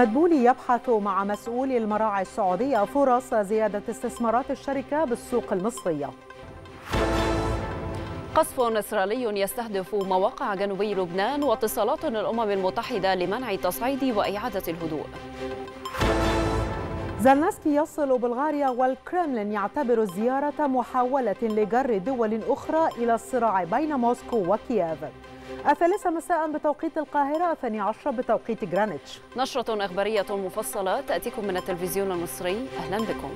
مدبولي يبحث مع مسؤولي المراعي السعودية فرص زيادة استثمارات الشركة بالسوق المصرية قصف إسرائيلي يستهدف مواقع جنوبي لبنان واتصالات الأمم المتحدة لمنع تصعيد وإعادة الهدوء زلنسكي يصل بلغاريا والكرملين يعتبر الزيارة محاولة لجر دول أخرى إلى الصراع بين موسكو وكييف الثالثة مساء بتوقيت القاهرة الثاني عشر بتوقيت جرانيتش نشرة إخبارية مفصلة تأتيكم من التلفزيون المصري أهلا بكم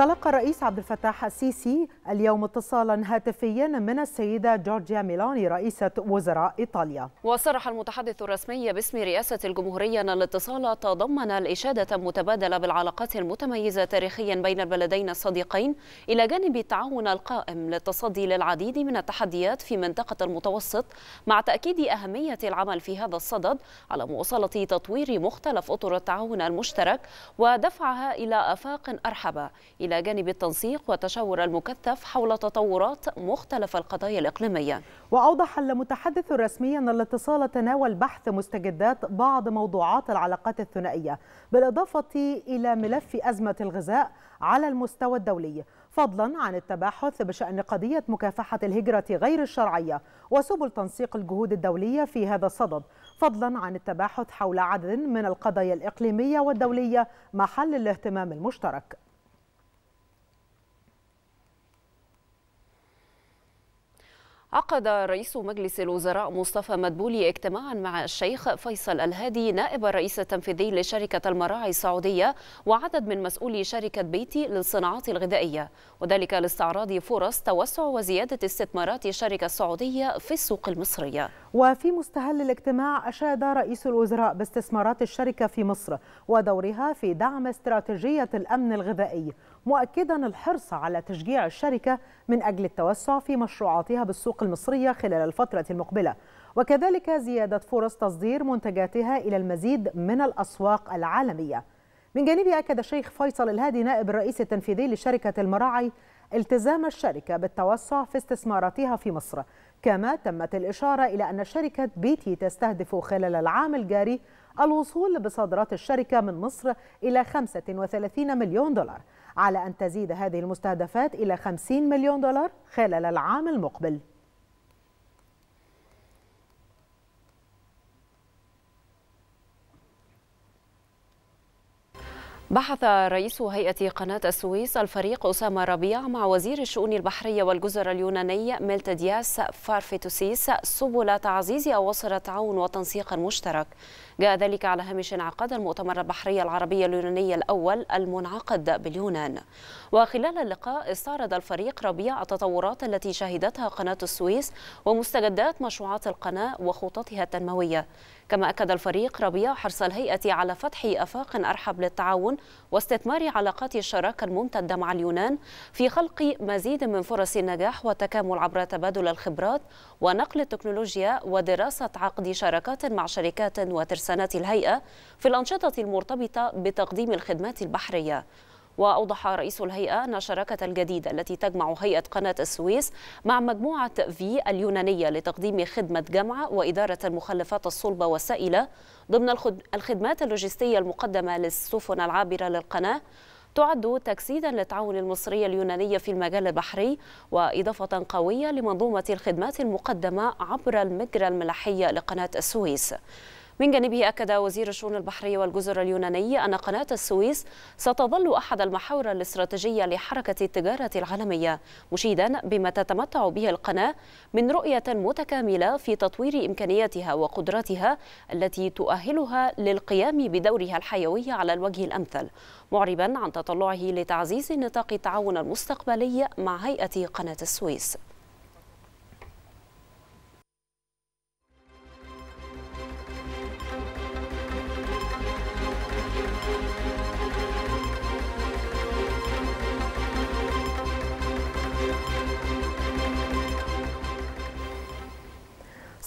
تلقى الرئيس عبد الفتاح السيسي اليوم اتصالا هاتفيا من السيدة جورجيا ميلاني رئيسة وزراء إيطاليا وصرح المتحدث الرسمي باسم رئاسة الجمهورية أن الاتصال تضمن الإشادة المتبادلة بالعلاقات المتميزة تاريخيا بين البلدين الصديقين إلى جانب التعاون القائم للتصدي للعديد من التحديات في منطقة المتوسط مع تأكيد أهمية العمل في هذا الصدد على مواصلة تطوير مختلف أطر التعاون المشترك ودفعها إلى آفاق أرحب إلى إلى جانب التنسيق والتشاور المكثف حول تطورات مختلف القضايا الإقليمية وأوضح المتحدث الرسمي أن الاتصال تناول بحث مستجدات بعض موضوعات العلاقات الثنائية بالإضافة إلى ملف أزمة الغذاء على المستوى الدولي فضلا عن التباحث بشأن قضية مكافحة الهجرة غير الشرعية وسبل تنسيق الجهود الدولية في هذا الصدد فضلا عن التباحث حول عدد من القضايا الإقليمية والدولية محل الاهتمام المشترك عقد رئيس مجلس الوزراء مصطفى مدبولي اجتماعا مع الشيخ فيصل الهادي نائب الرئيس التنفيذي لشركة المراعي السعودية وعدد من مسؤولي شركة بيتي للصناعات الغذائية وذلك لاستعراض فرص توسع وزيادة استثمارات الشركة السعودية في السوق المصرية وفي مستهل الاجتماع أشاد رئيس الوزراء باستثمارات الشركة في مصر ودورها في دعم استراتيجية الأمن الغذائي مؤكدا الحرص على تشجيع الشركة من أجل التوسع في مشروعاتها بالسوق المصرية خلال الفترة المقبلة وكذلك زيادة فرص تصدير منتجاتها إلى المزيد من الأسواق العالمية من جانبه أكد شيخ فيصل الهادي نائب الرئيس التنفيذي لشركة المراعي التزام الشركة بالتوسع في استثماراتها في مصر كما تمت الإشارة إلى أن شركة بيتي تستهدف خلال العام الجاري الوصول بصادرات الشركة من مصر إلى 35 مليون دولار على أن تزيد هذه المستهدفات إلى 50 مليون دولار خلال العام المقبل بحث رئيس هيئة قناة السويس الفريق أسامة ربيع مع وزير الشؤون البحرية والجزر اليوناني دياس فارفيتوسيس سبل تعزيز أواصر التعاون وتنسيق مشترك جاء ذلك على هامش انعقاد المؤتمر البحري العربي اليوناني الأول المنعقد باليونان وخلال اللقاء استعرض الفريق ربيع التطورات التي شهدتها قناة السويس ومستجدات مشروعات القناة وخططها التنموية كما أكد الفريق ربيع حرص الهيئة على فتح أفاق أرحب للتعاون واستثمار علاقات الشراكة الممتدة مع اليونان في خلق مزيد من فرص النجاح والتكامل عبر تبادل الخبرات ونقل التكنولوجيا ودراسة عقد شراكات مع شركات وترسانات الهيئة في الأنشطة المرتبطة بتقديم الخدمات البحرية وأوضح رئيس الهيئة أن الشراكة الجديدة التي تجمع هيئة قناة السويس مع مجموعة في اليونانية لتقديم خدمة جمع وإدارة المخلفات الصلبة والسائلة ضمن الخدمات اللوجستية المقدمة للسفن العابرة للقناة تعد تجسيدا للتعاون المصري اليوناني في المجال البحري وإضافة قوية لمنظومة الخدمات المقدمة عبر المجرى الملاحية لقناة السويس من جانبه أكد وزير الشؤون البحرية والجزر اليوناني أن قناة السويس ستظل أحد المحاور الاستراتيجية لحركة التجارة العالمية مشيدا بما تتمتع به القناة من رؤية متكاملة في تطوير إمكانياتها وقدراتها التي تؤهلها للقيام بدورها الحيوي على الوجه الأمثل معربا عن تطلعه لتعزيز نطاق التعاون المستقبلي مع هيئة قناة السويس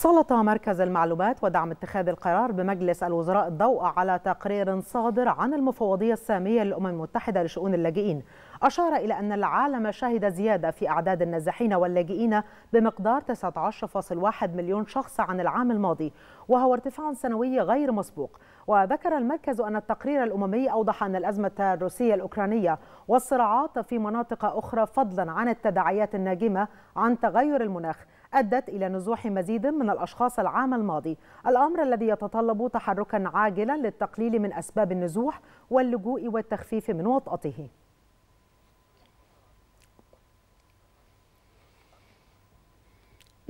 سلط مركز المعلومات ودعم اتخاذ القرار بمجلس الوزراء الضوء على تقرير صادر عن المفوضية السامية للأمم المتحدة لشؤون اللاجئين أشار إلى أن العالم شهد زيادة في أعداد النازحين واللاجئين بمقدار 19.1 مليون شخص عن العام الماضي وهو ارتفاع سنوي غير مسبوق وذكر المركز أن التقرير الأممي أوضح أن الأزمة الروسية الأوكرانية والصراعات في مناطق أخرى فضلا عن التداعيات الناجمة عن تغير المناخ أدت إلى نزوح مزيد من الأشخاص العام الماضي الأمر الذي يتطلب تحركا عاجلا للتقليل من أسباب النزوح واللجوء والتخفيف من وطأته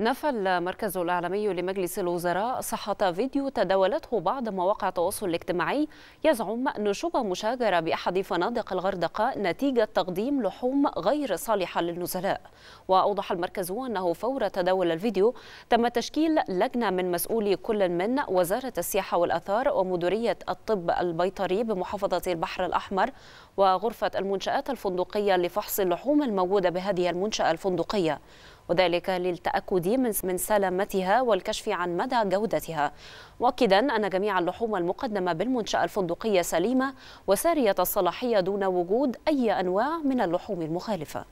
نفى المركز الإعلامي لمجلس الوزراء صحة فيديو تداولته بعض مواقع التواصل الاجتماعي يزعم نشوب شبه مشاجرة بأحد فنادق الغردقة نتيجة تقديم لحوم غير صالحة للنزلاء وأوضح المركز أنه فور تداول الفيديو تم تشكيل لجنة من مسؤولي كل من وزارة السياحة والأثار ومديرية الطب البيطري بمحافظة البحر الأحمر وغرفة المنشآت الفندقية لفحص اللحوم الموجودة بهذه المنشأة الفندقية وذلك للتأكد من سلامتها والكشف عن مدى جودتها مؤكدا أن جميع اللحوم المقدمة بالمنشأة الفندقية سليمة وسارية الصلاحية دون وجود أي أنواع من اللحوم المخالفة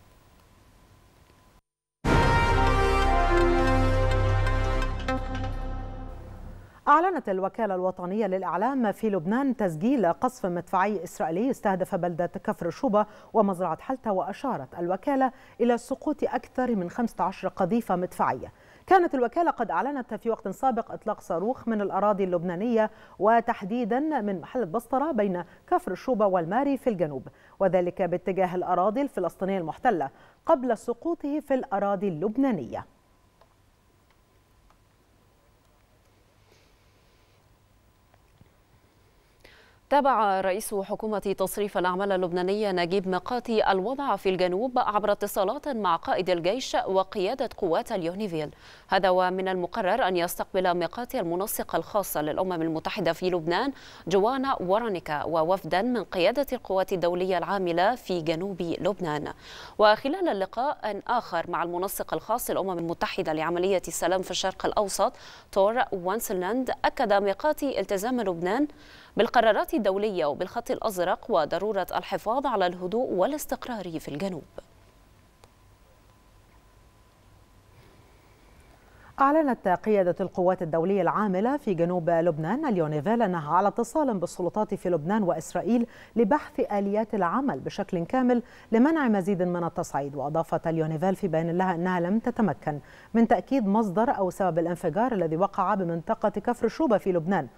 أعلنت الوكالة الوطنية للإعلام في لبنان تسجيل قصف مدفعي إسرائيلي استهدف بلدة كفر شوبة ومزرعة حلتا وأشارت الوكالة إلى سقوط أكثر من 15 قذيفة مدفعية كانت الوكالة قد أعلنت في وقت سابق إطلاق صاروخ من الأراضي اللبنانية وتحديدا من محل البسطرة بين كفر شوبا والماري في الجنوب وذلك باتجاه الأراضي الفلسطينية المحتلة قبل سقوطه في الأراضي اللبنانية تابع رئيس حكومة تصريف الأعمال اللبنانية نجيب ميقاتي الوضع في الجنوب عبر اتصالات مع قائد الجيش وقيادة قوات اليونيفيل هذا ومن المقرر أن يستقبل ميقاتي المنسق الخاص للأمم المتحدة في لبنان جوانا ورانيكا ووفدا من قيادة القوات الدولية العاملة في جنوب لبنان وخلال اللقاء آخر مع المنسق الخاص للأمم المتحدة لعملية السلام في الشرق الأوسط تور وانسلاند أكد ميقاتي التزام لبنان بالقرارات الدولية وبالخط الأزرق وضرورة الحفاظ على الهدوء والاستقرار في الجنوب أعلنت قيادة القوات الدولية العاملة في جنوب لبنان اليونيفيل أنها على اتصال بالسلطات في لبنان وإسرائيل لبحث آليات العمل بشكل كامل لمنع مزيد من التصعيد وأضافت اليونيفيل في بيان لها أنها لم تتمكن من تأكيد مصدر أو سبب الانفجار الذي وقع بمنطقة كفر شوبة في لبنان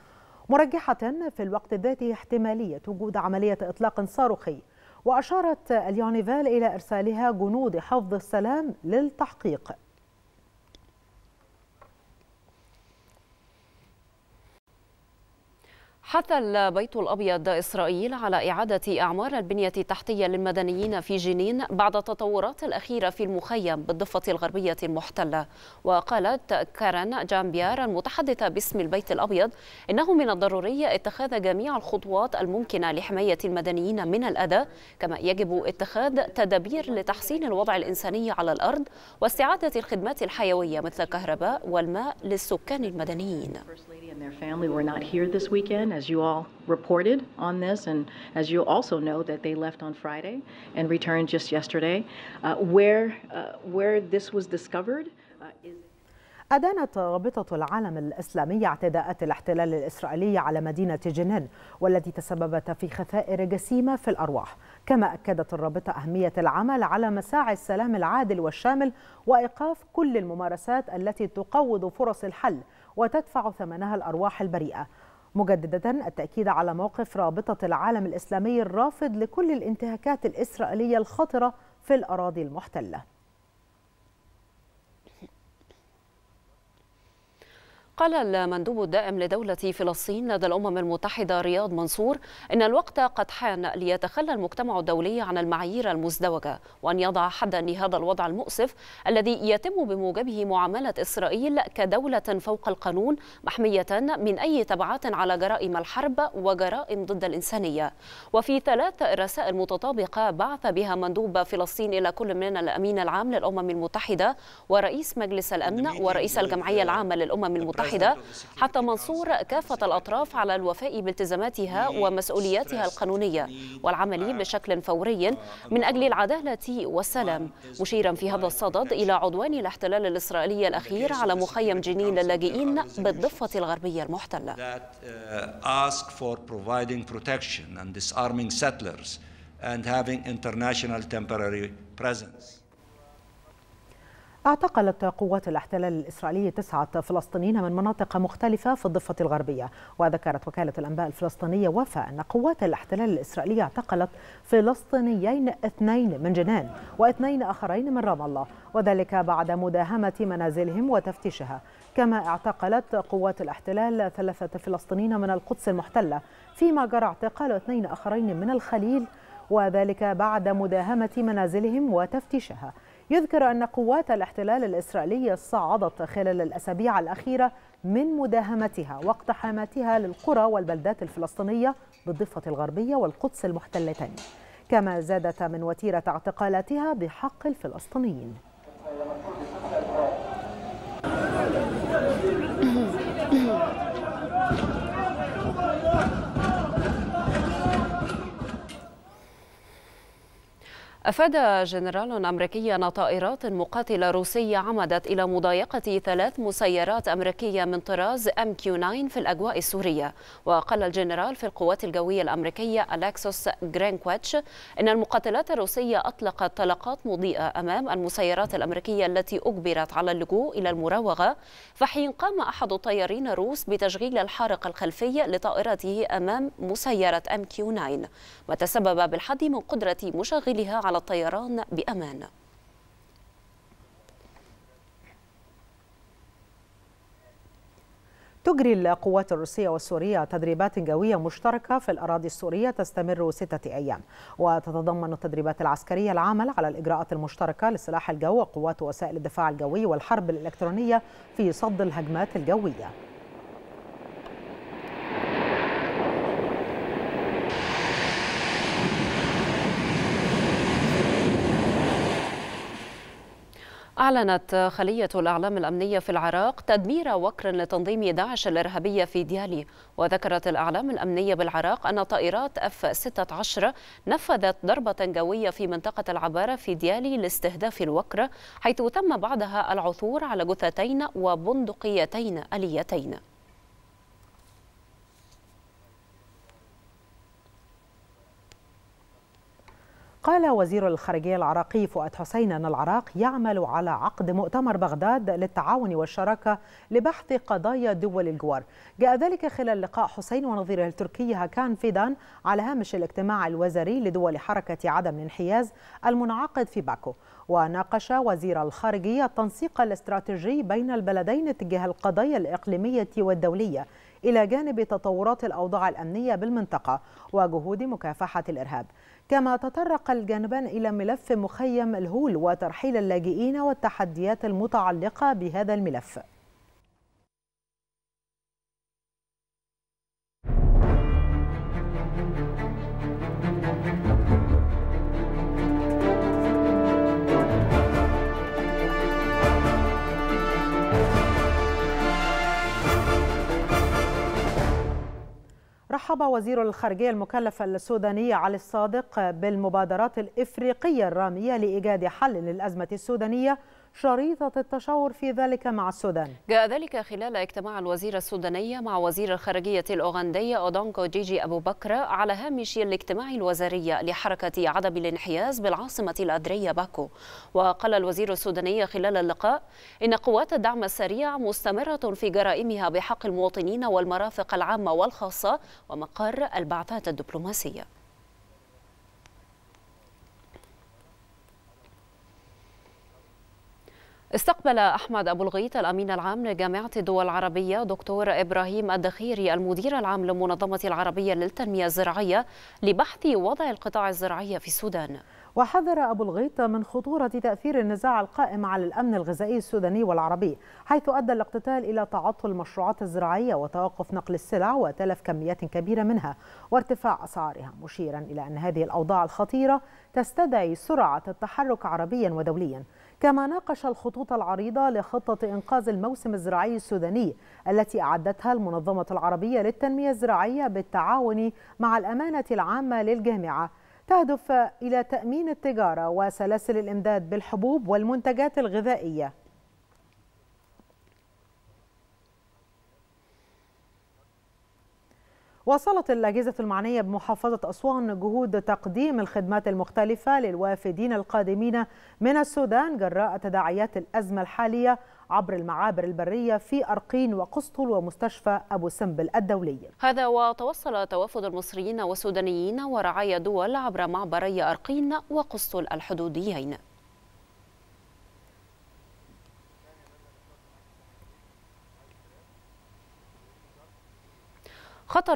مرجحة في الوقت ذاته احتمالية وجود عملية إطلاق صاروخي وأشارت اليونيفال إلى إرسالها جنود حفظ السلام للتحقيق حث البيت الأبيض إسرائيل على إعادة أعمار البنية التحتية للمدنيين في جنين بعد التطورات الأخيرة في المخيم بالضفة الغربية المحتلة وقالت كارن جامبيار المتحدثة باسم البيت الأبيض إنه من الضروري اتخاذ جميع الخطوات الممكنة لحماية المدنيين من الأذى كما يجب اتخاذ تدابير لتحسين الوضع الإنساني على الأرض واستعادة الخدمات الحيوية مثل الكهرباء والماء للسكان المدنيين as you all reported on this, and as you also know that they left on Friday and returned just yesterday. Uh, where, uh, where this was discovered uh, is. أدانت رابطة العالم الإسلامي اعتداءات الاحتلال الإسرائيلي على مدينة جنين والتي تسببت في خسائر جسيمة في الأرواح كما أكدت الرابطة أهمية العمل على مساعي السلام العادل والشامل وإيقاف كل الممارسات التي تقوض فرص الحل وتدفع ثمنها الأرواح البريئة مجددا التأكيد على موقف رابطة العالم الإسلامي الرافض لكل الانتهاكات الإسرائيلية الخطرة في الأراضي المحتلة قال المندوب الدائم لدولة فلسطين لدى الأمم المتحدة رياض منصور إن الوقت قد حان ليتخلى المجتمع الدولي عن المعايير المزدوجة وأن يضع حدا لهذا الوضع المؤسف الذي يتم بموجبه معاملة إسرائيل كدولة فوق القانون محمية من أي تبعات على جرائم الحرب وجرائم ضد الإنسانية وفي ثلاث رسائل متطابقة بعث بها مندوب فلسطين إلى كل من الأمين العام للأمم المتحدة ورئيس مجلس الأمن ورئيس الجمعية العامة للأمم المتحدة المتحدة حتى منصور كافة الأطراف على الوفاء بالتزاماتها ومسؤولياتها القانونية والعمل بشكل فوري من أجل العدالة والسلام مشيرا في هذا الصدد إلى عدوان الاحتلال الإسرائيلي الأخير على مخيم جنين للاجئين بالضفة الغربية المحتلة uh, and having international temporary presence. اعتقلت قوات الاحتلال الإسرائيلي تسعة فلسطينيين من مناطق مختلفة في الضفة الغربية وذكرت وكالة الأنباء الفلسطينية وفاء أن قوات الاحتلال الإسرائيلي اعتقلت فلسطينيين اثنين من جنان واثنين آخرين من رام الله وذلك بعد مداهمة منازلهم وتفتيشها كما اعتقلت قوات الاحتلال ثلاثة فلسطينيين من القدس المحتلة فيما جرى اعتقال اثنين آخرين من الخليل وذلك بعد مداهمة منازلهم وتفتيشها يذكر أن قوات الاحتلال الإسرائيلي صعدت خلال الأسابيع الأخيرة من مداهمتها واقتحاماتها للقرى والبلدات الفلسطينية بالضفة الغربية والقدس المحتلتين كما زادت من وتيرة اعتقالاتها بحق الفلسطينيين أفاد جنرال أمريكي أن طائرات مقاتلة روسية عمدت إلى مضايقة ثلاث مسيرات أمريكية من طراز أم كيو 9 في الأجواء السورية وقال الجنرال في القوات الجوية الأمريكية ألكسوس جرينكويتش أن المقاتلات الروسية أطلقت طلقات مضيئة أمام المسيرات الأمريكية التي أجبرت على اللجوء إلى المراوغة فحين قام أحد الطيارين الروس بتشغيل الحارق الخلفي لطائرته أمام مسيرة أم كيو 9 وتسبب بالحد من قدرة مشغلها على على الطيران بأمان تجري القوات الروسية والسورية تدريبات جوية مشتركة في الأراضي السورية تستمر ستة أيام وتتضمن التدريبات العسكرية العمل على الإجراءات المشتركة لسلاح الجو وقوات وسائل الدفاع الجوي والحرب الإلكترونية في صد الهجمات الجوية أعلنت خلية الأعلام الأمنية في العراق تدمير وكر لتنظيم داعش الإرهابية في ديالي وذكرت الأعلام الأمنية بالعراق أن طائرات اف 16 نفذت ضربة جوية في منطقة العبارة في ديالي لاستهداف الوكر حيث تم بعدها العثور على جثتين وبندقيتين آليتين قال وزير الخارجية العراقي فؤاد حسين أن العراق يعمل على عقد مؤتمر بغداد للتعاون والشراكة لبحث قضايا دول الجوار جاء ذلك خلال لقاء حسين ونظيره التركي هكان فيدان على هامش الاجتماع الوزاري لدول حركة عدم الانحياز المنعقد في باكو وناقش وزير الخارجية التنسيق الاستراتيجي بين البلدين تجاه القضايا الإقليمية والدولية إلى جانب تطورات الأوضاع الأمنية بالمنطقة وجهود مكافحة الإرهاب كما تطرق الجانبان إلى ملف مخيم الهول وترحيل اللاجئين والتحديات المتعلقة بهذا الملف رحب وزير الخارجية المكلف السوداني علي الصادق بالمبادرات الإفريقية الرامية لإيجاد حل للأزمة السودانية شريطة التشاور في ذلك مع السودان جاء ذلك خلال اجتماع الوزيرة السودانية مع وزير الخارجية الأوغندية أودونكو جيجي أبو بكر على هامش الاجتماع الوزاري لحركة عدم الانحياز بالعاصمة الأدرية باكو وقال الوزير السوداني خلال اللقاء إن قوات الدعم السريع مستمرة في جرائمها بحق المواطنين والمرافق العامة والخاصة ومقر البعثات الدبلوماسية استقبل أحمد أبو الغيط الأمين العام لجامعة الدول العربية دكتور إبراهيم الدخيري المدير العام للمنظمة العربية للتنمية الزراعية لبحث وضع القطاع الزراعي في السودان وحذر أبو الغيط من خطورة تأثير النزاع القائم على الأمن الغذائي السوداني والعربي حيث أدى الاقتتال إلى تعطل المشروعات الزراعية وتوقف نقل السلع وتلف كميات كبيرة منها وارتفاع أسعارها مشيرا إلى أن هذه الأوضاع الخطيرة تستدعي سرعة التحرك عربيا ودوليا كما ناقش الخطوط العريضة لخطة إنقاذ الموسم الزراعي السوداني التي أعدتها المنظمة العربية للتنمية الزراعية بالتعاون مع الأمانة العامة للجامعة تهدف إلى تأمين التجارة وسلاسل الإمداد بالحبوب والمنتجات الغذائية واصلت الأجهزة المعنية بمحافظة أسوان جهود تقديم الخدمات المختلفة للوافدين القادمين من السودان جراء تداعيات الأزمة الحالية عبر المعابر البرية في أرقين وقسطل ومستشفى أبو سمبل الدولي هذا وتوصل توافد المصريين والسودانيين ورعايا دول عبر معبري أرقين وقسطل الحدوديين خطر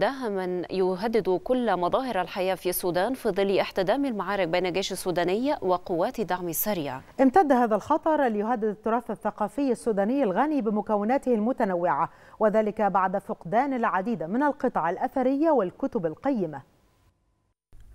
داهم يهدد كل مظاهر الحياة في السودان في ظل احتدام المعارك بين الجيش السوداني وقوات دعم السريع امتد هذا الخطر ليهدد التراث الثقافي السوداني الغني بمكوناته المتنوعة وذلك بعد فقدان العديد من القطع الأثرية والكتب القيمة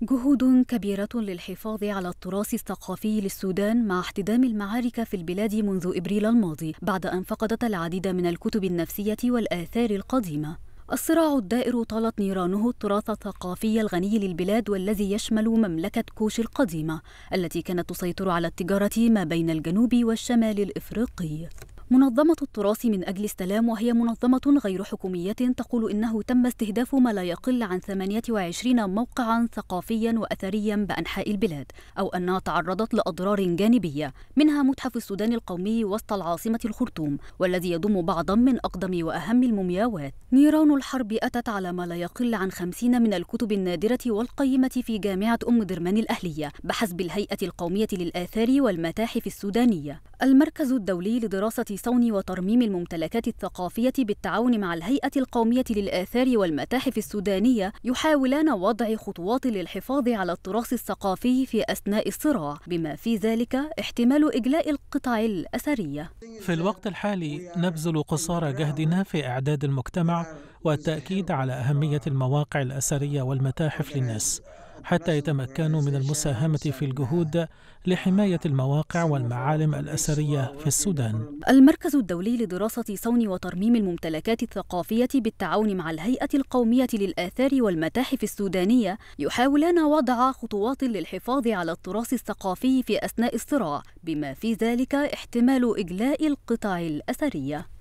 جهود كبيرة للحفاظ على التراث الثقافي للسودان مع احتدام المعارك في البلاد منذ إبريل الماضي بعد أن فقدت العديد من الكتب النفسية والآثار القديمة الصراع الدائر طالت نيرانه التراث الثقافي الغني للبلاد والذي يشمل مملكة كوش القديمة التي كانت تسيطر على التجارة ما بين الجنوب والشمال الإفريقي منظمة التراث من أجل السلام وهي منظمة غير حكومية تقول إنه تم استهداف ما لا يقل عن 28 موقعا ثقافيا وأثريا بأنحاء البلاد أو أنها تعرضت لأضرار جانبية منها متحف السودان القومي وسط العاصمة الخرطوم والذي يضم بعضا من أقدم وأهم المومياوات نيران الحرب أتت على ما لا يقل عن 50 من الكتب النادرة والقيمة في جامعة أم درمان الأهلية بحسب الهيئة القومية للآثار والمتاحف السودانية المركز الدولي لدراسة صون وترميم الممتلكات الثقافية بالتعاون مع الهيئة القومية للآثار والمتاحف السودانية يحاولان وضع خطوات للحفاظ على التراث الثقافي في أثناء الصراع بما في ذلك احتمال إجلاء القطع الأثرية في الوقت الحالي نبذل قصارى جهدنا في إعداد المجتمع والتأكيد على أهمية المواقع الأثرية والمتاحف للناس حتى يتمكنوا من المساهمة في الجهود لحماية المواقع والمعالم الأثرية في السودان. المركز الدولي لدراسة صون وترميم الممتلكات الثقافية بالتعاون مع الهيئة القومية للآثار والمتاحف السودانية يحاولان وضع خطوات للحفاظ على التراث الثقافي في أثناء الصراع، بما في ذلك احتمال إجلاء القطع الأثرية.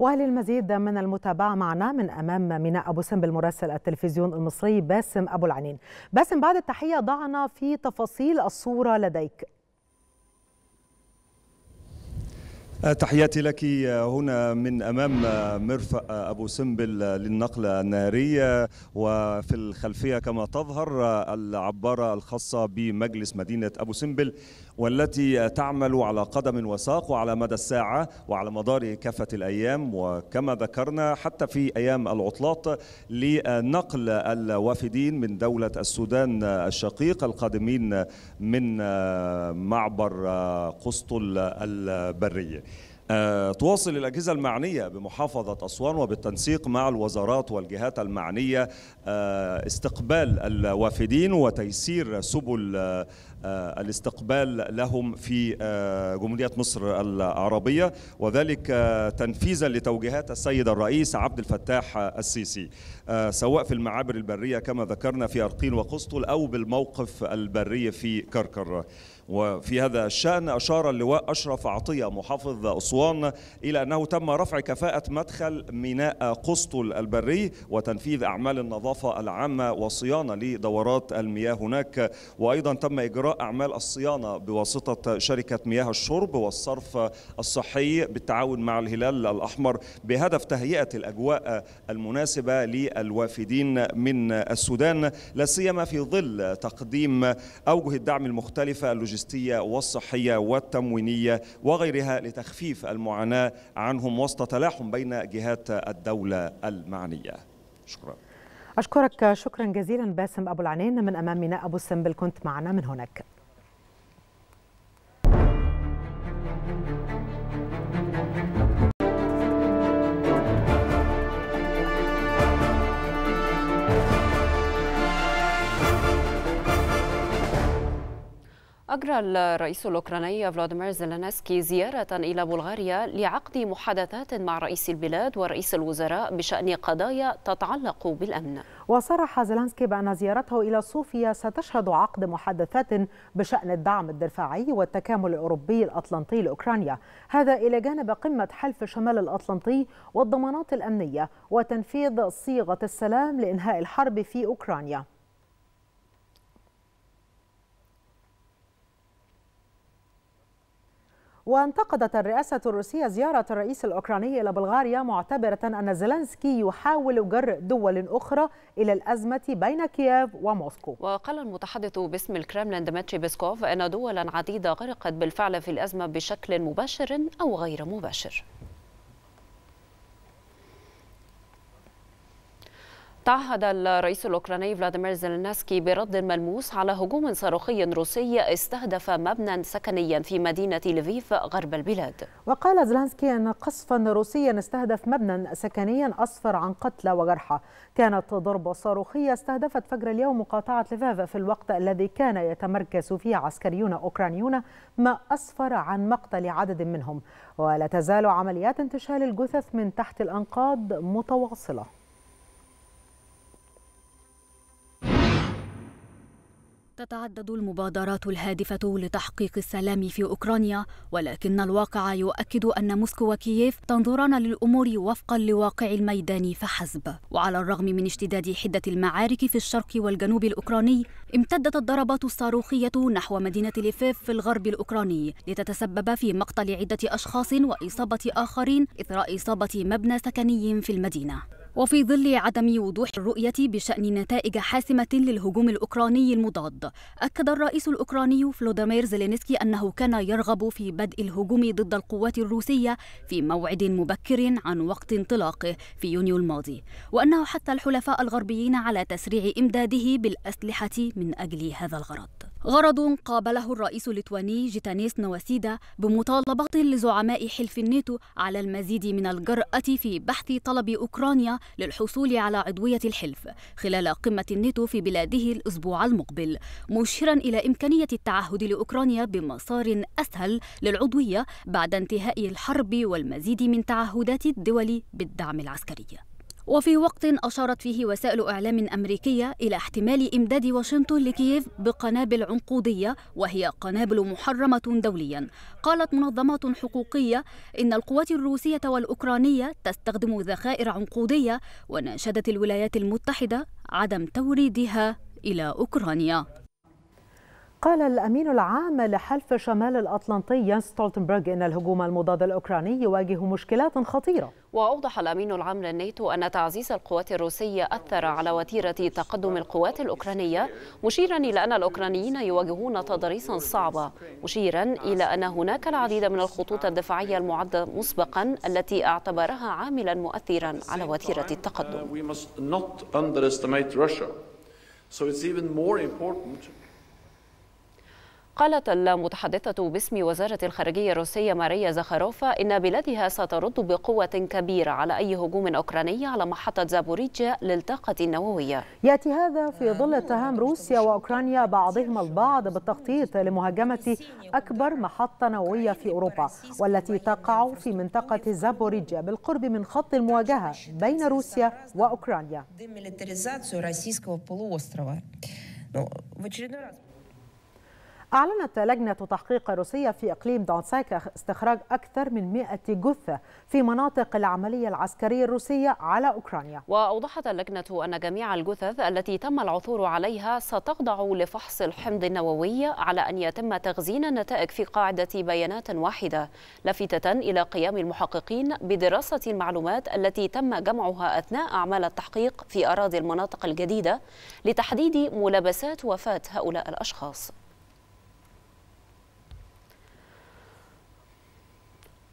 وللمزيد من المتابعة معنا من أمام ميناء أبو سمبل مراسل التلفزيون المصري باسم أبو العنين باسم بعد التحية ضعنا في تفاصيل الصورة لديك تحياتي لك هنا من امام مرفأ ابو سمبل للنقل النهري وفي الخلفيه كما تظهر العباره الخاصه بمجلس مدينه ابو سمبل والتي تعمل على قدم وساق وعلى مدى الساعة وعلى مدار كافة الأيام وكما ذكرنا حتى في أيام العطلات لنقل الوافدين من دولة السودان الشقيق القادمين من معبر قسطل البري آه، تواصل الأجهزة المعنية بمحافظة أسوان وبالتنسيق مع الوزارات والجهات المعنية آه، استقبال الوافدين وتيسير سبل آه، الاستقبال لهم في جمهورية مصر العربية وذلك تنفيذا لتوجيهات السيد الرئيس عبد الفتاح السيسي سواء في المعابر البرية كما ذكرنا في أرقين وقسطل أو بالموقف البري في كركر وفي هذا الشأن أشار اللواء أشرف عطية محافظ أسوان إلى أنه تم رفع كفاءة مدخل ميناء قسطل البري وتنفيذ أعمال النظافة العامة وصيانة لدورات المياه هناك وأيضا تم إجراء أعمال الصيانة بواسطة شركة مياه الشرب والصرف الصحي بالتعاون مع الهلال الأحمر بهدف تهيئة الأجواء المناسبة للوافدين من السودان لا سيما في ظل تقديم أوجه الدعم المختلفة اللوجستية اللوجستية والصحية والتموينية وغيرها لتخفيف المعاناة عنهم وسط تلاحم بين جهات الدولة المعنية شكرا أشكرك شكرا جزيلا باسم أبو العنين من أمام ميناء أبو سمبل كنت معنا من هناك أجرى الرئيس الأوكراني فلاديمير زيلينسكي زيارة إلى بلغاريا لعقد محادثات مع رئيس البلاد ورئيس الوزراء بشأن قضايا تتعلق بالأمن وصرح زيلينسكي بأن زيارته إلى صوفيا ستشهد عقد محادثات بشأن الدعم الدفاعي والتكامل الأوروبي الأطلنطي لأوكرانيا هذا إلى جانب قمة حلف شمال الأطلنطي والضمانات الأمنية وتنفيذ صيغة السلام لإنهاء الحرب في أوكرانيا وانتقدت الرئاسة الروسية زيارة الرئيس الأوكراني إلى بلغاريا معتبرة أن زيلنسكي يحاول جر دول أخرى إلى الأزمة بين كييف وموسكو وقال المتحدث باسم الكرملين دمتري بيسكوف أن دولا عديدة غرقت بالفعل في الأزمة بشكل مباشر أو غير مباشر تعهد الرئيس الأوكراني فلاديمير زيلينسكي برد ملموس على هجوم صاروخي روسي استهدف مبنى سكنيا في مدينة لفيف غرب البلاد وقال زيلينسكي أن قصفا روسيا استهدف مبنى سكنيا أسفر عن قتلى وجرحى كانت ضربة صاروخية استهدفت فجر اليوم مقاطعة لفيف في الوقت الذي كان يتمركز فيه عسكريون أوكرانيون ما أسفر عن مقتل عدد منهم ولا تزال عمليات انتشال الجثث من تحت الأنقاض متواصلة تتعدد المبادرات الهادفة لتحقيق السلام في أوكرانيا ولكن الواقع يؤكد أن موسكو وكييف تنظران للأمور وفقا لواقع الميدان فحسب وعلى الرغم من اشتداد حدة المعارك في الشرق والجنوب الأوكراني امتدت الضربات الصاروخية نحو مدينة ليفيف في الغرب الأوكراني لتتسبب في مقتل عدة أشخاص وإصابة آخرين إثر إصابة مبنى سكني في المدينة وفي ظل عدم وضوح الرؤية بشأن نتائج حاسمة للهجوم الأوكراني المضاد أكد الرئيس الأوكراني فلوديمير زيلينسكي أنه كان يرغب في بدء الهجوم ضد القوات الروسية في موعد مبكر عن وقت انطلاقه في يونيو الماضي وأنه حث الحلفاء الغربيين على تسريع إمداده بالأسلحة من أجل هذا الغرض غرض قابله الرئيس الليتواني جيتانيس نواسيدا بمطالبة لزعماء حلف الناتو على المزيد من الجرأة في بحث طلب أوكرانيا للحصول على عضوية الحلف خلال قمة الناتو في بلاده الأسبوع المقبل مشيرا إلى إمكانية التعهد لأوكرانيا بمسار أسهل للعضوية بعد انتهاء الحرب والمزيد من تعهدات الدول بالدعم العسكري وفي وقت أشارت فيه وسائل إعلام أمريكية إلى احتمال إمداد واشنطن لكييف بقنابل عنقودية وهي قنابل محرمة دوليا قالت منظمات حقوقية إن القوات الروسية والأوكرانية تستخدم ذخائر عنقودية وناشدت الولايات المتحدة عدم توريدها إلى أوكرانيا قال الأمين العام لحلف شمال الأطلنطي يانس ستولتنبرغ إن الهجوم المضاد الأوكراني يواجه مشكلات خطيرة وأوضح الأمين العام للناتو أن تعزيز القوات الروسية أثر على وتيرة تقدم القوات الأوكرانية مشيرا إلى أن الأوكرانيين يواجهون تضاريسا صعبة مشيرا إلى أن هناك العديد من الخطوط الدفاعية المعدة مسبقا التي اعتبرها عاملا مؤثرا على وتيرة التقدم uh, قالت المتحدثة باسم وزارة الخارجية الروسية ماريا زخاروفا إن بلادها سترد بقوة كبيرة على أي هجوم أوكراني على محطة زابوريجيا للطاقة النووية يأتي هذا في ظل اتهام روسيا وأوكرانيا بعضهما البعض بالتخطيط لمهاجمة أكبر محطة نووية في أوروبا والتي تقع في منطقة زابوريجيا بالقرب من خط المواجهة بين روسيا وأوكرانيا أعلنت لجنة تحقيق روسية في إقليم دونسك استخراج أكثر من 100 جثة في مناطق العملية العسكرية الروسية على أوكرانيا وأوضحت اللجنة أن جميع الجثث التي تم العثور عليها ستخضع لفحص الحمض النووي على أن يتم تخزين النتائج في قاعدة بيانات واحدة لافتة إلى قيام المحققين بدراسة المعلومات التي تم جمعها أثناء أعمال التحقيق في أراضي المناطق الجديدة لتحديد ملابسات وفاة هؤلاء الأشخاص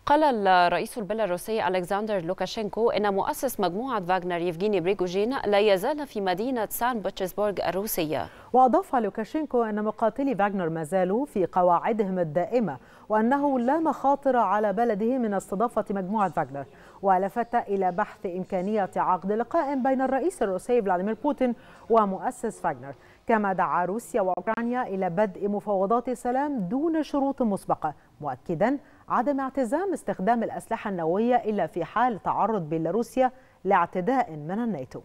قال الرئيس البيلاروسي ألكسندر لوكاشينكو أن مؤسس مجموعة فاغنر يفجيني بريغوجين لا يزال في مدينة سان بطرسبرغ الروسية وأضاف لوكاشينكو أن مقاتلي فاغنر ما زالوا في قواعدهم الدائمة وأنه لا مخاطر على بلده من استضافة مجموعة فاغنر ولفت إلى بحث إمكانية عقد لقاء بين الرئيس الروسي فلاديمير بوتين ومؤسس فاغنر كما دعا روسيا وأوكرانيا إلى بدء مفاوضات سلام دون شروط مسبقة مؤكدا عدم اعتزام استخدام الأسلحة النووية إلا في حال تعرض بيلاروسيا لاعتداء من الناتو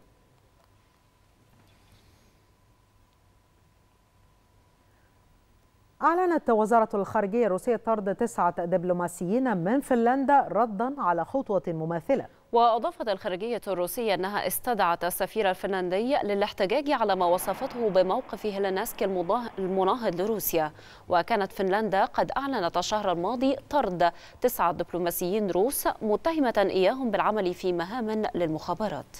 أعلنت وزارة الخارجية الروسية طرد تسعة دبلوماسيين من فنلندا ردا على خطوة مماثلة وأضافت الخارجية الروسية أنها استدعت السفير الفنلندي للاحتجاج على ما وصفته بموقف هيلينسكي المناهض لروسيا وكانت فنلندا قد أعلنت الشهر الماضي طرد تسعة دبلوماسيين روس متهمة إياهم بالعمل في مهام للمخابرات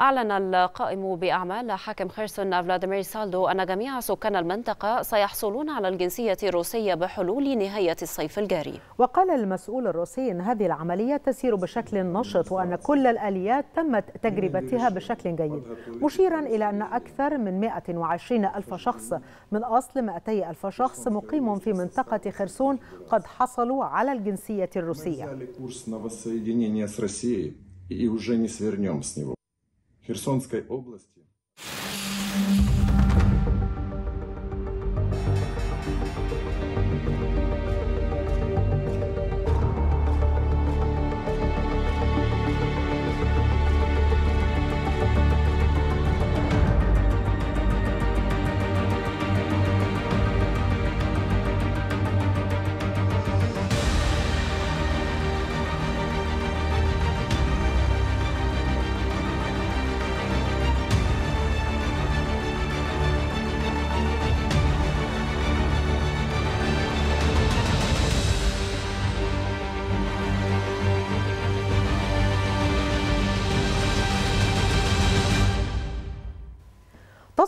أعلن القائم بأعمال حاكم خيرسون فلاديمير سالدو أن جميع سكان المنطقة سيحصلون على الجنسية الروسية بحلول نهاية الصيف الجاري وقال المسؤول الروسي أن هذه العملية تسير بشكل نشط وأن كل الآليات تمت تجربتها بشكل جيد مشيرا إلى أن أكثر من 120 ألف شخص من أصل 200 ألف شخص مقيم في منطقة خرسون قد حصلوا على الجنسية الروسية. Херсонской области.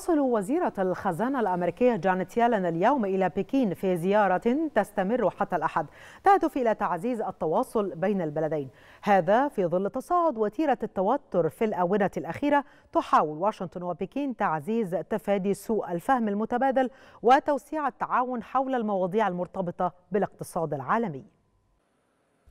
تصل وزيرة الخزانة الأمريكية جانيت يالن اليوم إلى بكين في زيارة تستمر حتى الأحد تهدف إلى تعزيز التواصل بين البلدين هذا في ظل تصاعد وتيرة التوتر في الآونة الأخيرة تحاول واشنطن وبكين تعزيز تفادي سوء الفهم المتبادل وتوسيع التعاون حول المواضيع المرتبطة بالاقتصاد العالمي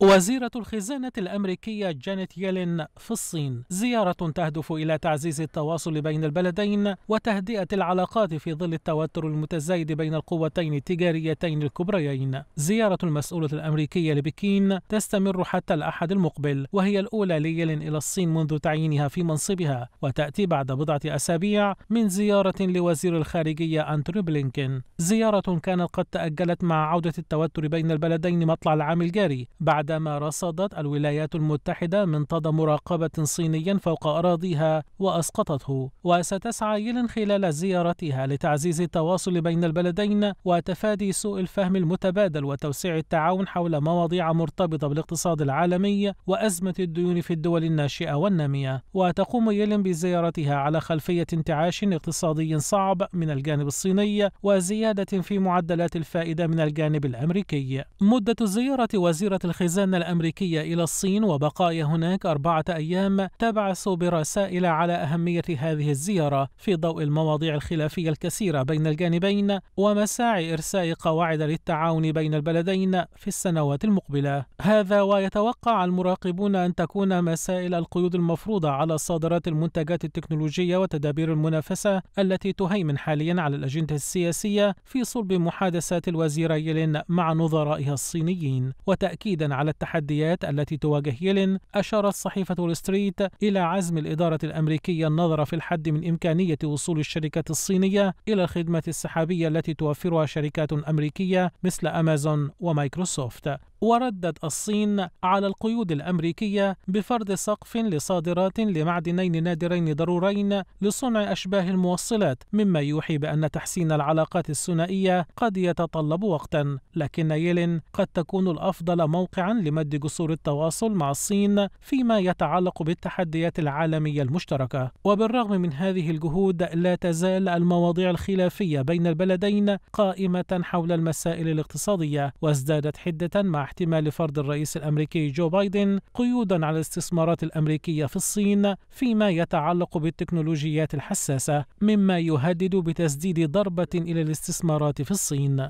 وزيرة الخزانة الأمريكية جانيت يلين في الصين زيارة تهدف إلى تعزيز التواصل بين البلدين وتهدئة العلاقات في ظل التوتر المتزايد بين القوتين التجاريتين الكبريين زيارة المسؤولة الأمريكية لبكين تستمر حتى الأحد المقبل وهي الأولى ليلين إلى الصين منذ تعيينها في منصبها وتأتي بعد بضعة أسابيع من زيارة لوزير الخارجية أنتوني بلينكين زيارة كانت قد تأجلت مع عودة التوتر بين البلدين مطلع العام الجاري بعد بعدما رصدت الولايات المتحدة منطاد مراقبة صيني فوق أراضيها وأسقطته وستسعى يلين خلال زيارتها لتعزيز التواصل بين البلدين وتفادي سوء الفهم المتبادل وتوسيع التعاون حول مواضيع مرتبطة بالاقتصاد العالمي وأزمة الديون في الدول الناشئة والنامية وتقوم يلين بزيارتها على خلفية انتعاش اقتصادي صعب من الجانب الصيني وزيادة في معدلات الفائدة من الجانب الأمريكي مدة زيارة وزيرة الخزانة الخزانة الأمريكية إلى الصين وبقائها هناك أربعة أيام تبعث برسائل على أهمية هذه الزيارة في ضوء المواضيع الخلافية الكثيرة بين الجانبين ومساعي إرساء قواعد للتعاون بين البلدين في السنوات المقبلة هذا ويتوقع المراقبون أن تكون مسائل القيود المفروضة على صادرات المنتجات التكنولوجية وتدابير المنافسة التي تهيمن حاليا على الأجندة السياسية في صلب محادثات الوزير يلين مع نظرائها الصينيين وتأكيدا على التحديات التي تواجه يلين أشارت صحيفة الستريت إلى عزم الإدارة الأمريكية النظر في الحد من إمكانية وصول الشركة الصينية إلى الخدمة السحابية التي توفرها شركات أمريكية مثل أمازون ومايكروسوفت وردت الصين على القيود الأمريكية بفرض سقف لصادرات لمعدنين نادرين ضرورين لصنع أشباه الموصلات مما يوحي بأن تحسين العلاقات الثنائية قد يتطلب وقتا لكن يلين قد تكون الأفضل موقعا لمد جسور التواصل مع الصين فيما يتعلق بالتحديات العالمية المشتركة وبالرغم من هذه الجهود لا تزال المواضيع الخلافية بين البلدين قائمة حول المسائل الاقتصادية وازدادت حدة مع احتمال فرض الرئيس الامريكي جو بايدن قيودا على الاستثمارات الامريكيه في الصين فيما يتعلق بالتكنولوجيات الحساسه مما يهدد بتسديد ضربه الى الاستثمارات في الصين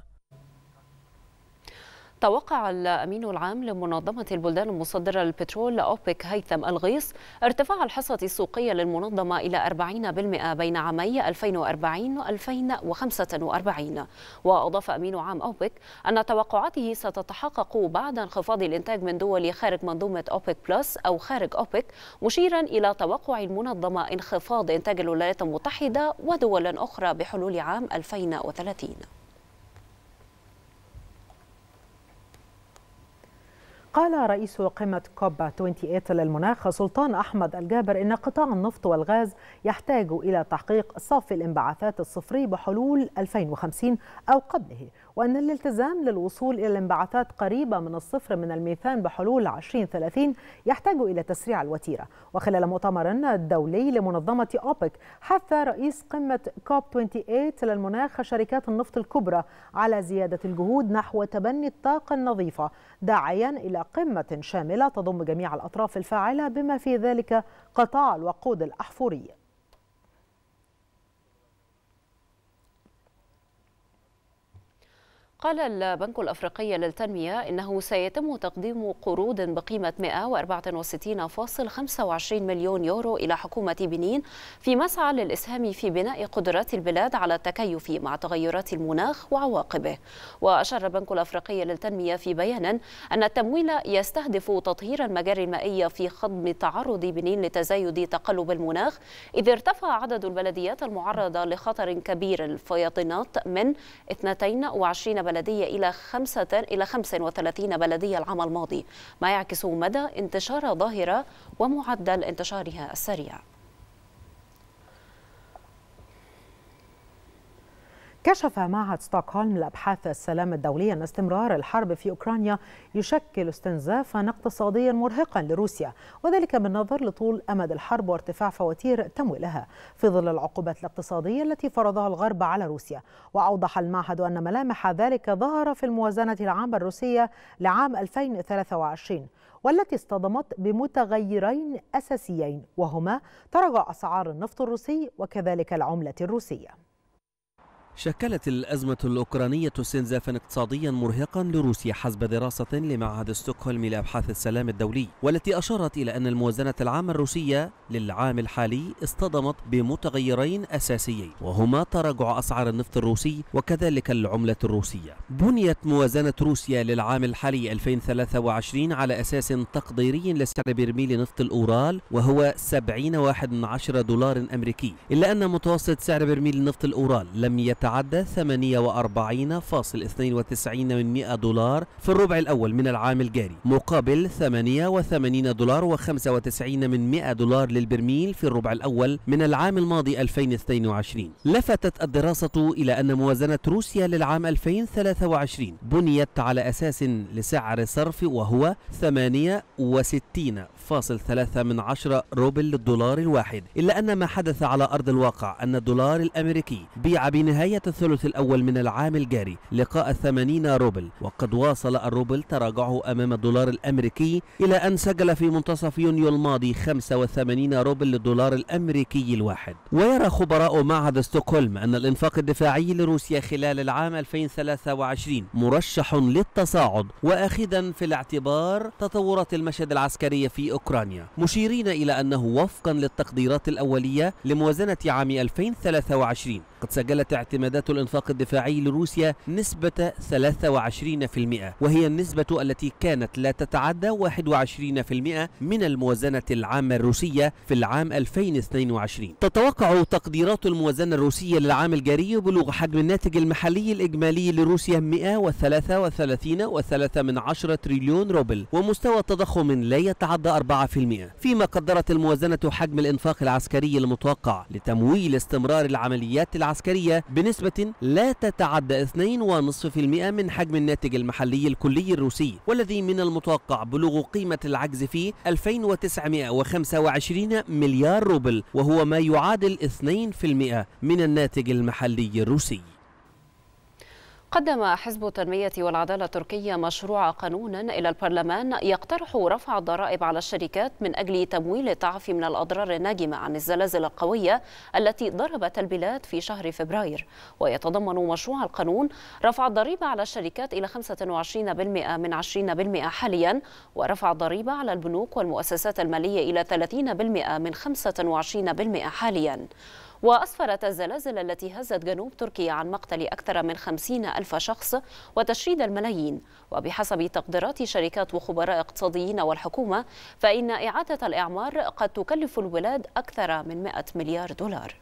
توقع الأمين العام لمنظمة البلدان المصدرة للبترول أوبك هيثم الغيص ارتفاع الحصة السوقية للمنظمة إلى 40% بين عامي 2040 و 2045 وأضاف أمين عام أوبك أن توقعاته ستتحقق بعد انخفاض الإنتاج من دول خارج منظومة أوبك بلس أو خارج أوبك مشيرا إلى توقع المنظمة انخفاض إنتاج الولايات المتحدة ودول أخرى بحلول عام 2030 قال رئيس قمة كوبا 28 للمناخ سلطان أحمد الجابر إن قطاع النفط والغاز يحتاج إلى تحقيق صافي الانبعاثات الصفري بحلول 2050 أو قبله وأن الالتزام للوصول إلى الانبعاثات قريبة من الصفر من الميثان بحلول 2030 يحتاج إلى تسريع الوتيرة وخلال مؤتمر دولي لمنظمة أوبك حث رئيس قمة كوب 28 للمناخ شركات النفط الكبرى على زيادة الجهود نحو تبني الطاقة النظيفة داعيا إلى قمة شاملة تضم جميع الأطراف الفاعلة بما في ذلك قطاع الوقود الأحفوري قال البنك الأفريقي للتنمية إنه سيتم تقديم قروض بقيمة 164.25 مليون يورو إلى حكومة بنين في مسعى للإسهام في بناء قدرات البلاد على التكيف مع تغيرات المناخ وعواقبه وأشار البنك الأفريقي للتنمية في بيان أن التمويل يستهدف تطهير المجاري المائية في خضم تعرض بنين لتزايد تقلب المناخ إذ ارتفع عدد البلديات المعرضة لخطر كبير الفيضانات من 22 بلدية إلى خمسة إلى 35 بلدية العام الماضي ما يعكس مدى انتشار ظاهرة ومعدل انتشارها السريع كشف معهد ستوكهولم لأبحاث السلام الدولي أن استمرار الحرب في أوكرانيا يشكل استنزافا اقتصاديا مرهقا لروسيا وذلك بالنظر لطول أمد الحرب وارتفاع فواتير تمويلها في ظل العقوبات الاقتصادية التي فرضها الغرب على روسيا وأوضح المعهد أن ملامح ذلك ظهر في الموازنة العامة الروسية لعام 2023 والتي اصطدمت بمتغيرين أساسيين وهما تراجع أسعار النفط الروسي وكذلك العملة الروسية شكلت الأزمة الأوكرانية استنزافا اقتصاديا مرهقا لروسيا حسب دراسة لمعهد ستوكهولم لأبحاث السلام الدولي والتي أشارت إلى أن الموازنة العامة الروسية للعام الحالي اصطدمت بمتغيرين أساسيين وهما تراجع أسعار النفط الروسي وكذلك العملة الروسية بنيت موازنة روسيا للعام الحالي 2023 على أساس تقديري لسعر برميل نفط الأورال وهو 70.1 دولار أمريكي إلا أن متوسط سعر برميل نفط الأورال لم يتعدى تتعدى 48.92 من 100 دولار في الربع الأول من العام الجاري مقابل 88 دولار و95 من 100 دولار للبرميل في الربع الأول من العام الماضي 2022 لفتت الدراسة إلى أن موازنة روسيا للعام 2023 بنيت على أساس لسعر صرف وهو 68 من عشرة روبل للدولار الواحد إلا أن ما حدث على أرض الواقع أن الدولار الأمريكي بيع بنهاية الثلث الأول من العام الجاري لقاء 80 روبل وقد واصل الروبل تراجعه أمام الدولار الأمريكي إلى أن سجل في منتصف يونيو الماضي 85 روبل للدولار الأمريكي الواحد ويرى خبراء معهد ستوكهولم أن الإنفاق الدفاعي لروسيا خلال العام 2023 مرشح للتصاعد وأخذا في الاعتبار تطورات المشهد العسكري في أوكرانيا مشيرين إلى أنه وفقا للتقديرات الأولية لموازنة عام 2023 قد سجلت اعتمادات الإنفاق الدفاعي لروسيا نسبة 23% وهي النسبة التي كانت لا تتعدى 21% من الموازنة العامة الروسية في العام 2022 تتوقع تقديرات الموازنة الروسية للعام الجاري بلوغ حجم الناتج المحلي الإجمالي لروسيا 133.3 من عشرة تريليون روبل ومستوى تضخم لا يتعدى 4% فيما قدرت الموازنة حجم الإنفاق العسكري المتوقع لتمويل استمرار العمليات العسكرية العسكرية بنسبة لا تتعدى 2.5% من حجم الناتج المحلي الكلي الروسي والذي من المتوقع بلوغ قيمة العجز فيه 2925 مليار روبل وهو ما يعادل 2% من الناتج المحلي الروسي قدم حزب التنمية والعدالة التركية مشروع قانون إلى البرلمان يقترح رفع الضرائب على الشركات من أجل تمويل التعافي من الأضرار الناجمة عن الزلازل القوية التي ضربت البلاد في شهر فبراير ويتضمن مشروع القانون رفع الضريبة على الشركات إلى 25% من 20% حاليا ورفع الضريبة على البنوك والمؤسسات المالية إلى 30% من 25% حاليا وأسفرت الزلازل التي هزت جنوب تركيا عن مقتل أكثر من خمسين ألف شخص وتشريد الملايين وبحسب تقديرات شركات وخبراء اقتصاديين والحكومة فإن إعادة الإعمار قد تكلف البلاد أكثر من 100 مليار دولار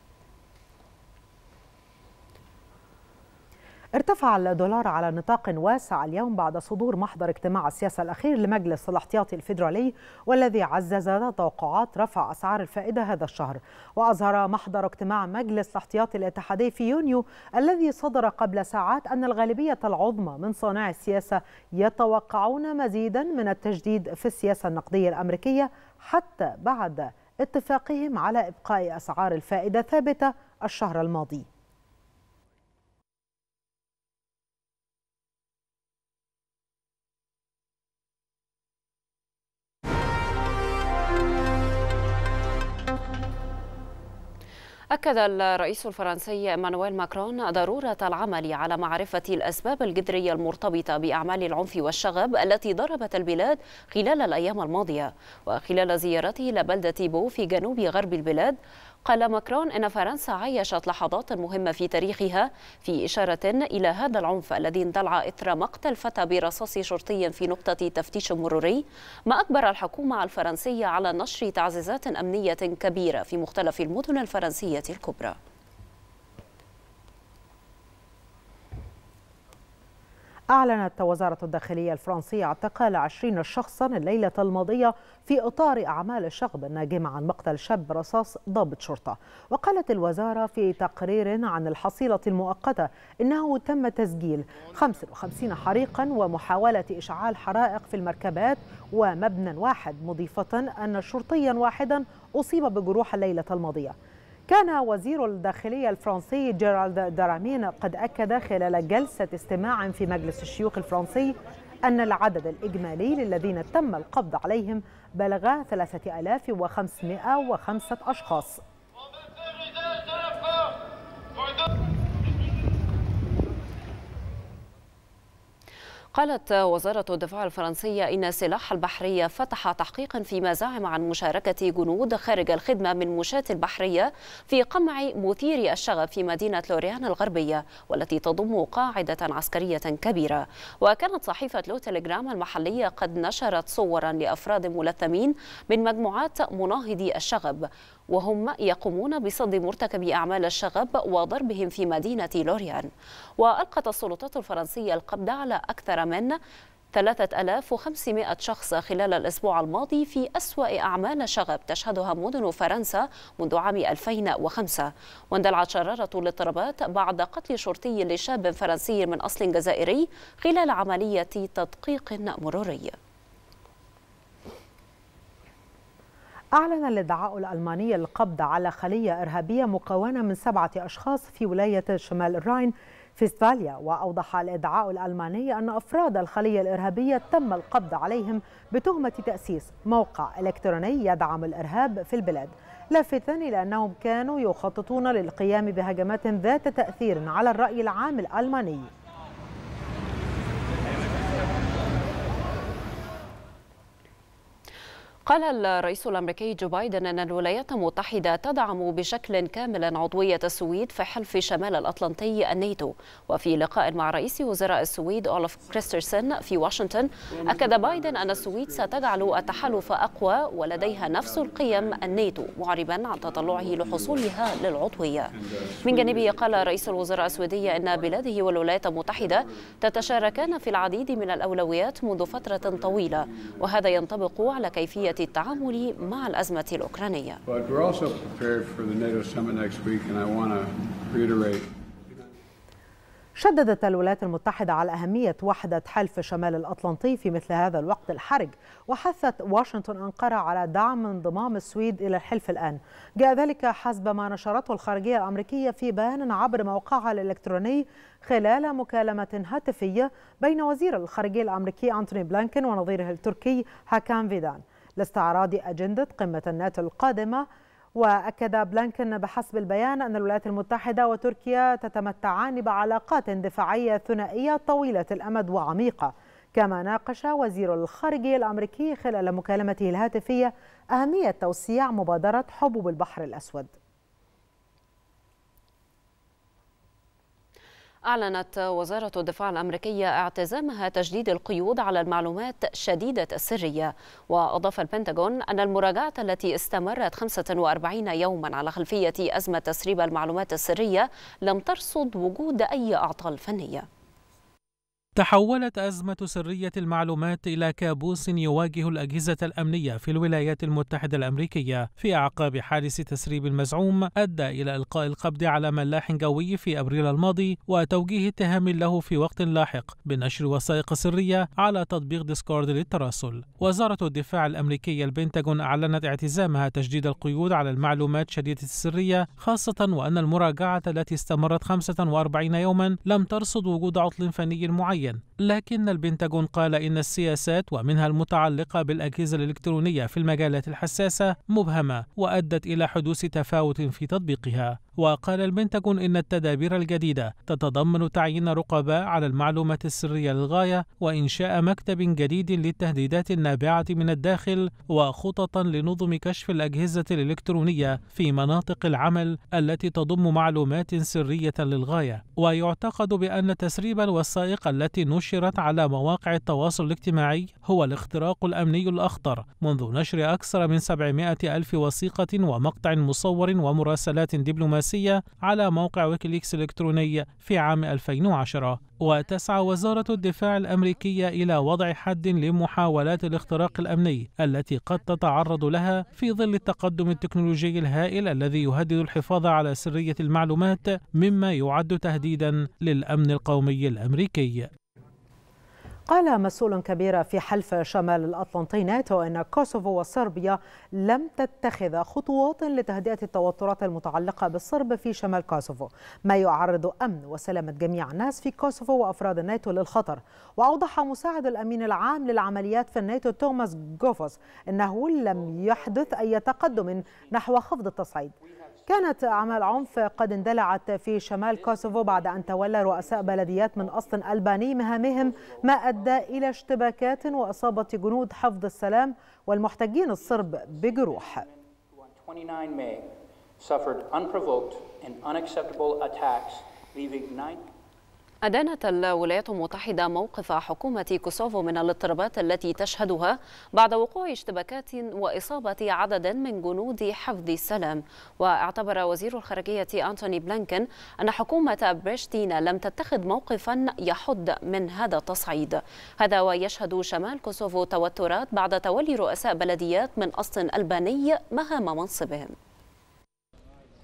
ارتفع الدولار على نطاق واسع اليوم بعد صدور محضر اجتماع السياسة الأخير لمجلس الاحتياطي الفيدرالي والذي عزز توقعات رفع أسعار الفائدة هذا الشهر وأظهر محضر اجتماع مجلس الاحتياطي الاتحادي في يونيو الذي صدر قبل ساعات أن الغالبية العظمى من صانعي السياسة يتوقعون مزيدا من التجديد في السياسة النقدية الأمريكية حتى بعد اتفاقهم على إبقاء أسعار الفائدة ثابتة الشهر الماضي أكد الرئيس الفرنسي مانويل ماكرون ضرورة العمل على معرفة الأسباب الجذرية المرتبطة بأعمال العنف والشغب التي ضربت البلاد خلال الأيام الماضية وخلال زيارته لبلدة بو في جنوب غرب البلاد قال ماكرون أن فرنسا عيشت لحظات مهمة في تاريخها في إشارة إلى هذا العنف الذي اندلع إثر مقتل فتى برصاص شرطي في نقطة تفتيش مروري ما أجبر الحكومة الفرنسية على نشر تعزيزات أمنية كبيرة في مختلف المدن الفرنسية الكبرى أعلنت وزارة الداخلية الفرنسية اعتقال 20 شخصا الليلة الماضية في إطار أعمال الشغب الناجمة عن مقتل شاب رصاص ضابط شرطة وقالت الوزارة في تقرير عن الحصيلة المؤقتة إنه تم تسجيل 55 حريقا ومحاولة إشعال حرائق في المركبات ومبنى واحد مضيفة أن شرطيا واحدا أصيب بجروح الليلة الماضية كان وزير الداخلية الفرنسي جيرالد دارامين قد أكد خلال جلسة استماع في مجلس الشيوخ الفرنسي أن العدد الإجمالي للذين تم القبض عليهم بلغ 3505 أشخاص قالت وزارة الدفاع الفرنسية إن سلاح البحرية فتح تحقيقا فيما زعم عن مشاركة جنود خارج الخدمة من مشاة البحرية في قمع مثير الشغب في مدينة لوريان الغربية والتي تضم قاعدة عسكرية كبيرة وكانت صحيفة لو تيليجرام المحلية قد نشرت صورا لأفراد ملثمين من مجموعات مناهضي الشغب وهم يقومون بصد مرتكبي أعمال الشغب وضربهم في مدينة لوريان وألقت السلطات الفرنسية القبض على أكثر من 3500 شخص خلال الأسبوع الماضي في أسوأ أعمال شغب تشهدها مدن فرنسا منذ عام 2005 واندلعت شرارة الاضطرابات بعد قتل شرطي لشاب فرنسي من أصل جزائري خلال عملية تدقيق مروري أعلن الادعاء الألماني القبض على خلية إرهابية مكونة من سبعة أشخاص في ولاية شمال الراين في استفاليا وأوضح الادعاء الألماني أن أفراد الخلية الإرهابية تم القبض عليهم بتهمة تأسيس موقع إلكتروني يدعم الإرهاب في البلاد لافتا إلى أنهم كانوا يخططون للقيام بهجمات ذات تأثير على الرأي العام الألماني قال الرئيس الأمريكي جو بايدن أن الولايات المتحدة تدعم بشكل كامل عضوية السويد في حلف شمال الأطلنطي الناتو وفي لقاء مع رئيس وزراء السويد أولف كريسترسن في واشنطن أكد بايدن أن السويد ستجعل التحالف أقوى ولديها نفس القيم الناتو معربا عن تطلعه لحصولها للعضوية من جانبه قال رئيس الوزراء السويدي أن بلاده والولايات المتحدة تتشاركان في العديد من الأولويات منذ فترة طويلة وهذا ينطبق على كيفية التعامل مع الأزمة الأوكرانية شددت الولايات المتحدة على أهمية وحدة حلف شمال الأطلنطي في مثل هذا الوقت الحرج وحثت واشنطن أنقرة على دعم انضمام السويد إلى الحلف الآن جاء ذلك حسب ما نشرته الخارجية الأمريكية في بيان عبر موقعها الإلكتروني خلال مكالمة هاتفية بين وزير الخارجية الأمريكي أنتوني بلانكن ونظيره التركي هاكان فيدان لاستعراض أجندة قمة الناتو القادمة وأكد بلانكن بحسب البيان أن الولايات المتحدة وتركيا تتمتعان بعلاقات دفاعية ثنائية طويلة الأمد وعميقة كما ناقش وزير الخارجية الأمريكي خلال مكالمته الهاتفية أهمية توسيع مبادرة حبوب البحر الأسود أعلنت وزارة الدفاع الأمريكية اعتزامها تجديد القيود على المعلومات شديدة السرية وأضاف البنتاغون أن المراجعة التي استمرت 45 يوما على خلفية أزمة تسريب المعلومات السرية لم ترصد وجود أي أعطال فنية تحولت أزمة سرية المعلومات إلى كابوس يواجه الأجهزة الأمنية في الولايات المتحدة الأمريكية في أعقاب حادث تسريب المزعوم أدى إلى إلقاء القبض على ملاح جوي في أبريل الماضي وتوجيه اتهام له في وقت لاحق بنشر وثائق سرية على تطبيق ديسكورد للتراسل. وزارة الدفاع الأمريكية البنتاجون أعلنت اعتزامها تجديد القيود على المعلومات شديدة السرية خاصة وأن المراجعة التي استمرت 45 يوما لم ترصد وجود عطل فني معين لكن البنتاغون قال إن السياسات ومنها المتعلقة بالأجهزة الإلكترونية في المجالات الحساسة مبهمة وأدت إلى حدوث تفاوت في تطبيقها وقال البنتاغون إن التدابير الجديدة تتضمن تعيين رقباء على المعلومات السرية للغاية وإنشاء مكتب جديد للتهديدات النابعة من الداخل وخططا لنظم كشف الأجهزة الإلكترونية في مناطق العمل التي تضم معلومات سرية للغاية ويعتقد بأن تسريب الوثائق التي نشرت على مواقع التواصل الاجتماعي هو الاختراق الأمني الأخطر منذ نشر أكثر من 700 ألف وثيقة ومقطع مصور ومراسلات دبلوماسية السياسية على موقع ويكيليكس الإلكتروني في عام 2010 وتسعى وزارة الدفاع الأمريكية إلى وضع حد لمحاولات الاختراق الأمني التي قد تتعرض لها في ظل التقدم التكنولوجي الهائل الذي يهدد الحفاظ على سرية المعلومات مما يعد تهديدا للأمن القومي الأمريكي قال مسؤول كبير في حلف شمال الأطلنطي ناتو أن كوسوفو وصربيا لم تتخذ خطوات لتهدئة التوترات المتعلقة بالصرب في شمال كوسوفو ما يعرض أمن وسلامة جميع الناس في كوسوفو وأفراد الناتو للخطر وأوضح مساعد الأمين العام للعمليات في الناتو توماس جوفوس أنه لم يحدث أي تقدم نحو خفض التصعيد كانت أعمال عنف قد اندلعت في شمال كوسوفو بعد أن تولى رؤساء بلديات من أصل ألباني مهامهم ما أدى إلى اشتباكات وإصابة جنود حفظ السلام والمحتجين الصرب بجروح أدانت الولايات المتحدة موقف حكومة كوسوفو من الاضطرابات التي تشهدها بعد وقوع اشتباكات وإصابة عدد من جنود حفظ السلام واعتبر وزير الخارجية أنتوني بلانكن أن حكومة بريشتينا لم تتخذ موقفا يحد من هذا التصعيد هذا ويشهد شمال كوسوفو توترات بعد تولي رؤساء بلديات من أصل ألباني مهام منصبهم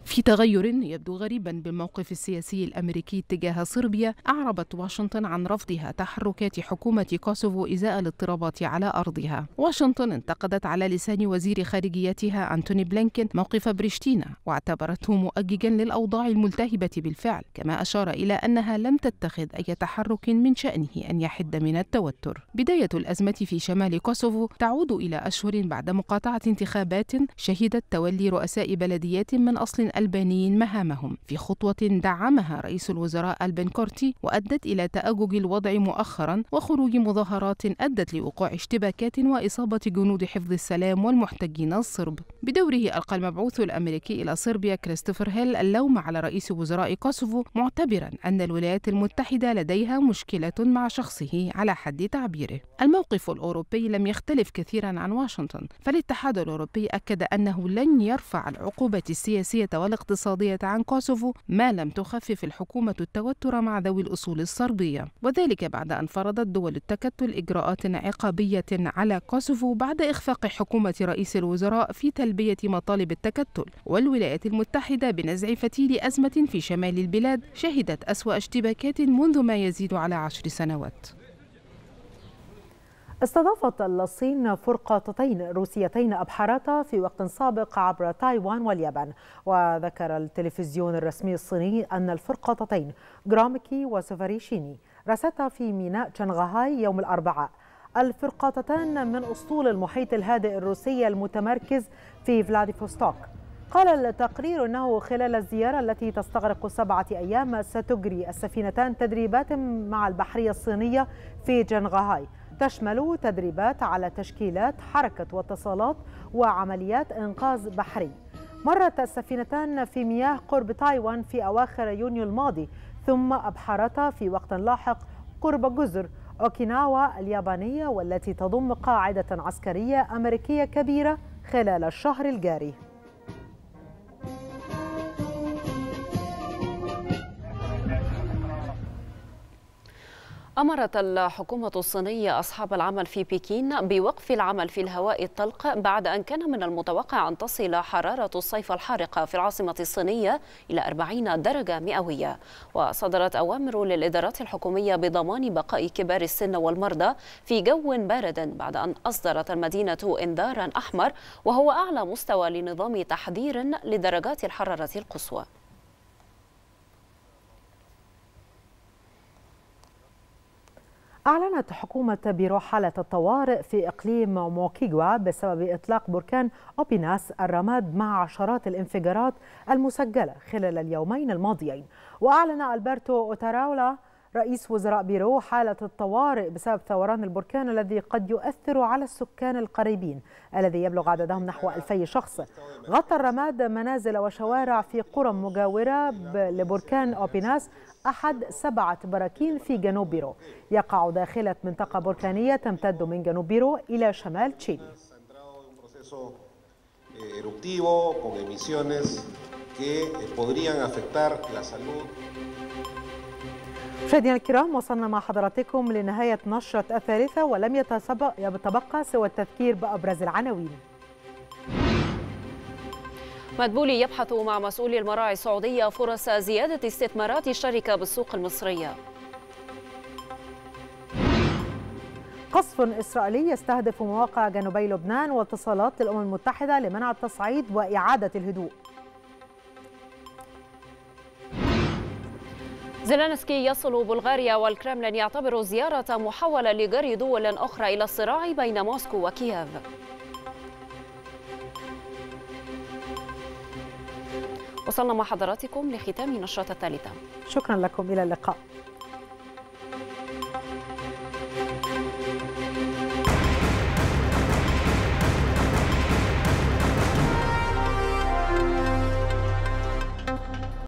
في تغير يبدو غريبا بالموقف السياسي الامريكي تجاه صربيا اعربت واشنطن عن رفضها تحركات حكومه كوسوفو ازاء الاضطرابات على ارضها واشنطن انتقدت على لسان وزير خارجيتها انتوني بلينكن موقف بريشتينا واعتبرته مؤججا للاوضاع الملتهبه بالفعل كما اشار الى انها لم تتخذ اي تحرك من شانه ان يحد من التوتر بدايه الازمه في شمال كوسوفو تعود الى اشهر بعد مقاطعه انتخابات شهدت تولي رؤساء بلديات من اصل الألبانيين مهامهم في خطوة دعمها رئيس الوزراء ألبن كورتي وأدت إلى تأجج الوضع مؤخرا وخروج مظاهرات أدت لوقوع اشتباكات وإصابة جنود حفظ السلام والمحتجين الصرب بدوره ألقى المبعوث الأمريكي إلى صربيا كريستوفر هيل اللوم على رئيس وزراء كوسوفو معتبرا أن الولايات المتحدة لديها مشكلة مع شخصه على حد تعبيره الموقف الأوروبي لم يختلف كثيرا عن واشنطن فالاتحاد الأوروبي أكد أنه لن يرفع العقوبة السياسية والاقتصادية عن كوسوفو ما لم تخفف الحكومة التوتر مع ذوي الأصول الصربية وذلك بعد أن فرضت دول التكتل إجراءات عقابية على كوسوفو بعد إخفاق حكومة رئيس الوزراء في تلبية مطالب التكتل والولايات المتحدة بنزع فتيل أزمة في شمال البلاد شهدت أسوأ اشتباكات منذ ما يزيد على عشر سنوات استضافت الصين فرقتين روسيتين أبحرتا في وقت سابق عبر تايوان واليابان وذكر التلفزيون الرسمي الصيني أن الفرقتين جرامكي وسفاريشيني رستا في ميناء شنغهاي يوم الأربعاء الفرقتان من أسطول المحيط الهادئ الروسي المتمركز في فلاديفوستوك قال التقرير أنه خلال الزيارة التي تستغرق سبعة أيام ستجري السفينتان تدريبات مع البحرية الصينية في جنغهاي تشمل تدريبات على تشكيلات حركة واتصالات وعمليات إنقاذ بحري مرت السفينتان في مياه قرب تايوان في أواخر يونيو الماضي ثم أبحرتا في وقت لاحق قرب جزر أوكيناوا اليابانية والتي تضم قاعدة عسكرية أمريكية كبيرة خلال الشهر الجاري أمرت الحكومة الصينية أصحاب العمل في بكين بوقف العمل في الهواء الطلق بعد أن كان من المتوقع أن تصل حرارة الصيف الحارقة في العاصمة الصينية إلى 40 درجة مئوية وصدرت أوامر للإدارات الحكومية بضمان بقاء كبار السن والمرضى في جو بارد بعد أن أصدرت المدينة إنذارا أحمر وهو أعلى مستوى لنظام تحذير لدرجات الحرارة القصوى أعلنت حكومة بيرو حالة الطوارئ في إقليم موكيغوا بسبب إطلاق بركان أوبيناس الرماد مع عشرات الانفجارات المسجلة خلال اليومين الماضيين وأعلن ألبرتو أوتاراولا رئيس وزراء بيرو حالة الطوارئ بسبب ثوران البركان الذي قد يؤثر على السكان القريبين الذي يبلغ عددهم نحو 2000 شخص غطى الرماد منازل وشوارع في قرى مجاورة لبركان أوبيناس أحد سبعة براكين في جنوب بيرو يقع داخل منطقة بركانية تمتد من جنوب بيرو إلى شمال تشيلي eh, eruptivo, con emisiones que eh, podrían afectar la salud مشاهدينا الكرام وصلنا مع حضراتكم لنهاية نشرة الثالثة ولم يتسبق يتبقى سوى التذكير بأبرز العناوين مدبولي يبحث مع مسؤولي المراعي السعودية فرص زيادة استثمارات الشركة بالسوق المصرية قصف إسرائيلي يستهدف مواقع جنوبي لبنان واتصالات الأمم المتحدة لمنع التصعيد وإعادة الهدوء زيلانسكي يصل بلغاريا والكرملين يعتبر زيارة محاولة لجري دول أخرى إلى الصراع بين موسكو وكييف وصلنا مع حضراتكم لختام نشرة الثالثة شكرا لكم إلى اللقاء